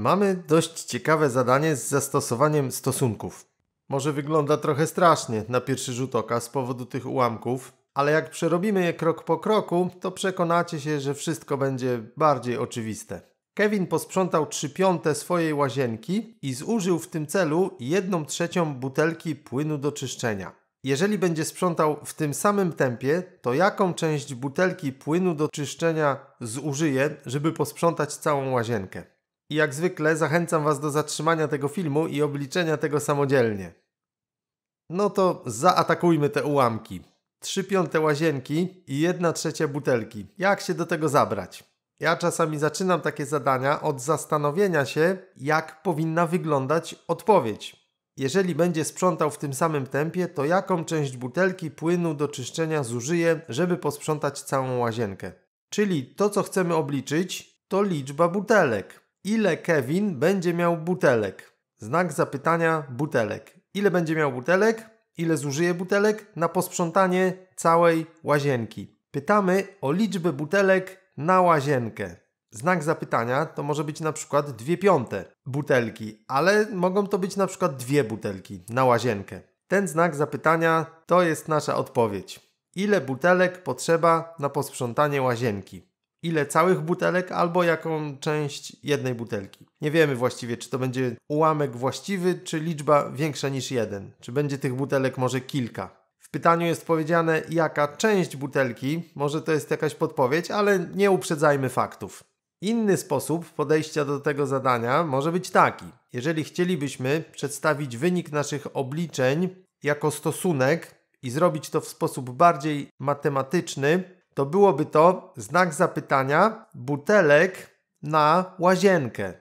Mamy dość ciekawe zadanie z zastosowaniem stosunków. Może wygląda trochę strasznie na pierwszy rzut oka z powodu tych ułamków, ale jak przerobimy je krok po kroku, to przekonacie się, że wszystko będzie bardziej oczywiste. Kevin posprzątał 3 piąte swojej łazienki i zużył w tym celu 1 trzecią butelki płynu do czyszczenia. Jeżeli będzie sprzątał w tym samym tempie, to jaką część butelki płynu do czyszczenia zużyje, żeby posprzątać całą łazienkę? I jak zwykle zachęcam Was do zatrzymania tego filmu i obliczenia tego samodzielnie. No to zaatakujmy te ułamki. Trzy piąte łazienki i jedna trzecia butelki. Jak się do tego zabrać? Ja czasami zaczynam takie zadania od zastanowienia się, jak powinna wyglądać odpowiedź. Jeżeli będzie sprzątał w tym samym tempie, to jaką część butelki płynu do czyszczenia zużyje, żeby posprzątać całą łazienkę? Czyli to, co chcemy obliczyć, to liczba butelek ile Kevin będzie miał butelek? Znak zapytania butelek. Ile będzie miał butelek? Ile zużyje butelek na posprzątanie całej łazienki? Pytamy o liczbę butelek na łazienkę. Znak zapytania to może być na przykład dwie piąte butelki, ale mogą to być na przykład dwie butelki na łazienkę. Ten znak zapytania to jest nasza odpowiedź. Ile butelek potrzeba na posprzątanie łazienki? ile całych butelek, albo jaką część jednej butelki. Nie wiemy właściwie, czy to będzie ułamek właściwy, czy liczba większa niż jeden, czy będzie tych butelek może kilka. W pytaniu jest powiedziane, jaka część butelki, może to jest jakaś podpowiedź, ale nie uprzedzajmy faktów. Inny sposób podejścia do tego zadania może być taki. Jeżeli chcielibyśmy przedstawić wynik naszych obliczeń jako stosunek i zrobić to w sposób bardziej matematyczny, to byłoby to znak zapytania butelek na łazienkę.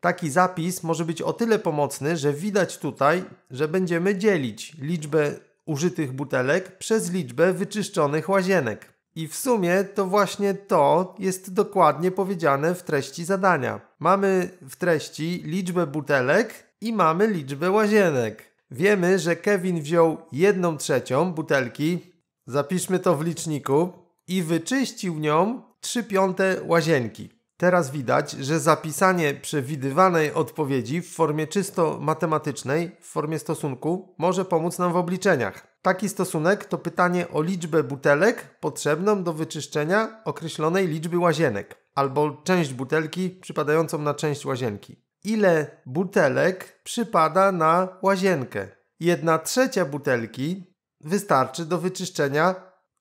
Taki zapis może być o tyle pomocny, że widać tutaj, że będziemy dzielić liczbę użytych butelek przez liczbę wyczyszczonych łazienek. I w sumie to właśnie to jest dokładnie powiedziane w treści zadania. Mamy w treści liczbę butelek i mamy liczbę łazienek. Wiemy, że Kevin wziął jedną trzecią butelki. Zapiszmy to w liczniku i wyczyścił nią 3 piąte łazienki. Teraz widać, że zapisanie przewidywanej odpowiedzi w formie czysto matematycznej, w formie stosunku, może pomóc nam w obliczeniach. Taki stosunek to pytanie o liczbę butelek potrzebną do wyczyszczenia określonej liczby łazienek, albo część butelki przypadającą na część łazienki. Ile butelek przypada na łazienkę? Jedna trzecia butelki wystarczy do wyczyszczenia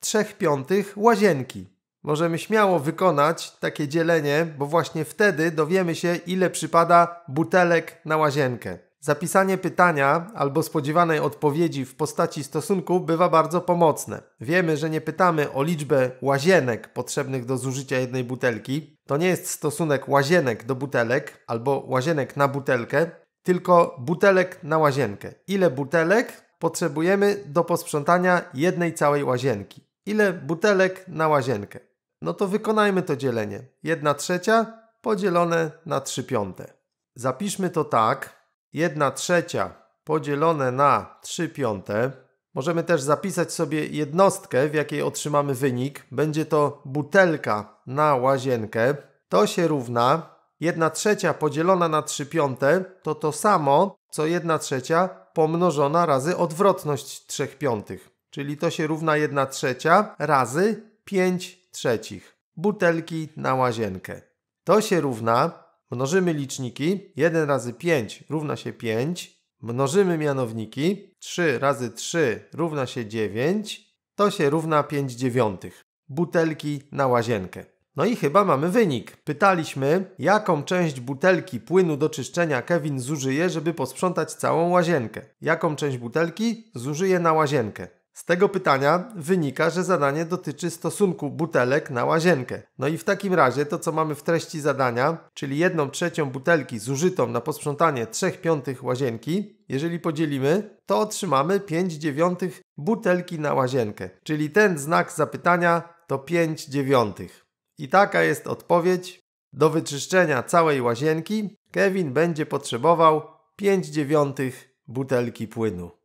3 piątych łazienki. Możemy śmiało wykonać takie dzielenie, bo właśnie wtedy dowiemy się, ile przypada butelek na łazienkę. Zapisanie pytania albo spodziewanej odpowiedzi w postaci stosunku bywa bardzo pomocne. Wiemy, że nie pytamy o liczbę łazienek potrzebnych do zużycia jednej butelki. To nie jest stosunek łazienek do butelek albo łazienek na butelkę, tylko butelek na łazienkę. Ile butelek potrzebujemy do posprzątania jednej całej łazienki? Ile butelek na łazienkę? No to wykonajmy to dzielenie. 1 trzecia podzielone na 3 piąte. Zapiszmy to tak. 1 trzecia podzielone na 3 piąte. Możemy też zapisać sobie jednostkę, w jakiej otrzymamy wynik. Będzie to butelka na łazienkę. To się równa 1 trzecia podzielona na 3 piąte to to samo, co 1 trzecia pomnożona razy odwrotność 3 piątych czyli to się równa 1 trzecia razy 5 trzecich butelki na łazienkę. To się równa, mnożymy liczniki, 1 razy 5 równa się 5, mnożymy mianowniki, 3 razy 3 równa się 9, to się równa 5 dziewiątych butelki na łazienkę. No i chyba mamy wynik. Pytaliśmy, jaką część butelki płynu do czyszczenia Kevin zużyje, żeby posprzątać całą łazienkę. Jaką część butelki zużyje na łazienkę? Z tego pytania wynika, że zadanie dotyczy stosunku butelek na łazienkę. No i w takim razie to, co mamy w treści zadania, czyli 1 trzecią butelki zużytą na posprzątanie 3 piątych łazienki, jeżeli podzielimy, to otrzymamy 5 dziewiątych butelki na łazienkę. Czyli ten znak zapytania to 5 dziewiątych. I taka jest odpowiedź. Do wyczyszczenia całej łazienki Kevin będzie potrzebował 5 dziewiątych butelki płynu.